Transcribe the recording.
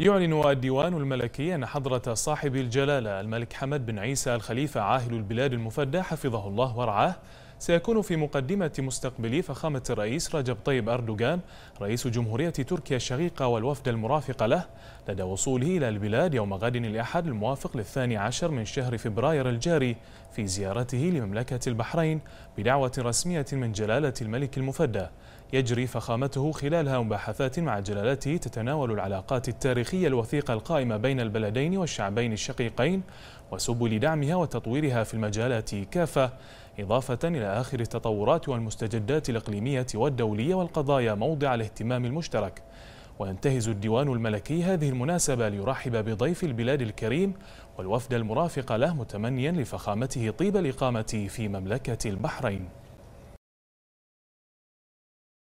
يعلن الديوان الملكي أن حضرة صاحب الجلالة الملك حمد بن عيسى الخليفة عاهل البلاد المفدى حفظه الله ورعاه سيكون في مقدمة مستقبلي فخامة الرئيس رجب طيب أردوغان رئيس جمهورية تركيا الشقيقة والوفد المرافق له لدى وصوله إلى البلاد يوم غد الأحد الموافق للثاني عشر من شهر فبراير الجاري في زيارته لمملكة البحرين بدعوة رسمية من جلالة الملك المفدى يجري فخامته خلالها مباحثات مع جلالته تتناول العلاقات التاريخية الوثيقة القائمة بين البلدين والشعبين الشقيقين وسبل دعمها وتطويرها في المجالات كافة إضافة إلى آخر التطورات والمستجدات الإقليمية والدولية والقضايا موضع الاهتمام المشترك وينتهز الديوان الملكي هذه المناسبة ليرحب بضيف البلاد الكريم والوفد المرافق له متمنيا لفخامته طيب الإقامة في مملكة البحرين